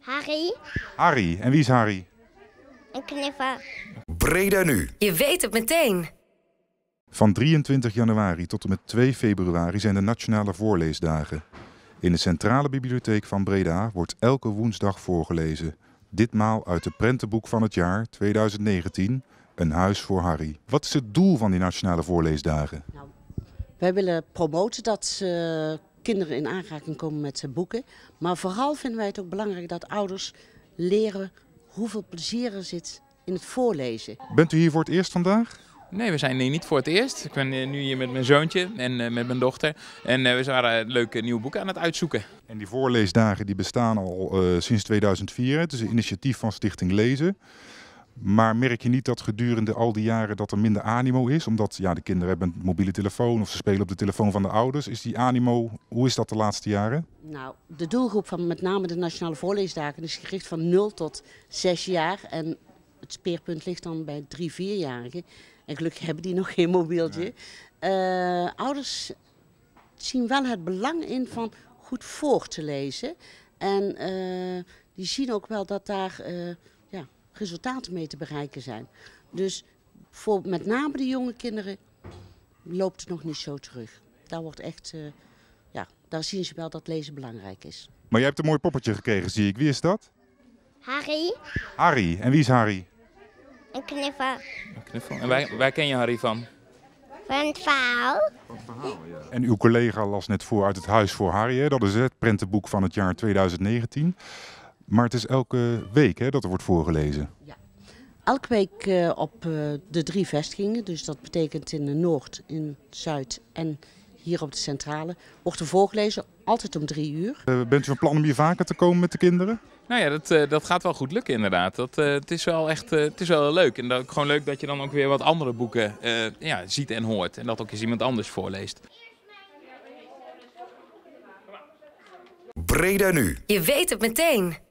Harry. Harry. En wie is Harry? Een knipper. Breda nu. Je weet het meteen. Van 23 januari tot en met 2 februari zijn de nationale voorleesdagen. In de Centrale Bibliotheek van Breda wordt elke woensdag voorgelezen. Ditmaal uit het prentenboek van het jaar 2019, Een Huis voor Harry. Wat is het doel van die nationale voorleesdagen? Nou, wij willen promoten dat uh, kinderen in aanraking komen met boeken. Maar vooral vinden wij het ook belangrijk dat ouders leren hoeveel plezier er zit in het voorlezen. Bent u hier voor het eerst vandaag? Nee, we zijn hier niet voor het eerst. Ik ben nu hier met mijn zoontje en eh, met mijn dochter. En eh, we waren eh, leuke nieuwe boeken aan het uitzoeken. En die voorleesdagen die bestaan al sinds 2004. Het is een initiatief van Stichting Lezen. Maar merk je niet dat gedurende al die jaren dat er minder animo is? Omdat ja, de kinderen hebben een mobiele telefoon of ze spelen op de telefoon van de ouders. Is die animo, hoe is dat de laatste jaren? Nou, de doelgroep van met name de Nationale Voorleesdagen is gericht van 0 tot 6 jaar. En het speerpunt ligt dan bij 3, 4-jarigen. En gelukkig hebben die nog geen mobieltje. Eh, ouders zien wel het belang in van goed voor te lezen. En eh, die zien ook wel dat daar... Eh, resultaten mee te bereiken zijn. Dus voor met name de jonge kinderen loopt het nog niet zo terug. Daar wordt echt, eh, ja, daar zien ze wel dat lezen belangrijk is. Maar jij hebt een mooi poppetje gekregen, zie ik. Wie is dat? Harry. Harry. En wie is Harry? Een knuffel. Een knuffel. En waar, waar ken je Harry van? Van het verhaal. Van het verhaal, ja. En uw collega las net voor uit het Huis voor Harry. Dat is het prentenboek van het jaar 2019. Maar het is elke week hè, dat er wordt voorgelezen? Ja. Elke week eh, op eh, de drie vestigingen, dus dat betekent in de Noord, in Zuid en hier op de centrale, wordt er voorgelezen, altijd om drie uur. Eh, bent u van plan om hier vaker te komen met de kinderen? Nou ja, dat, dat gaat wel goed lukken inderdaad. Dat, het is wel echt het is wel leuk. En dat, gewoon leuk dat je dan ook weer wat andere boeken ja, ziet en hoort. En dat ook eens iemand anders voorleest. Breda nu. Je weet het meteen.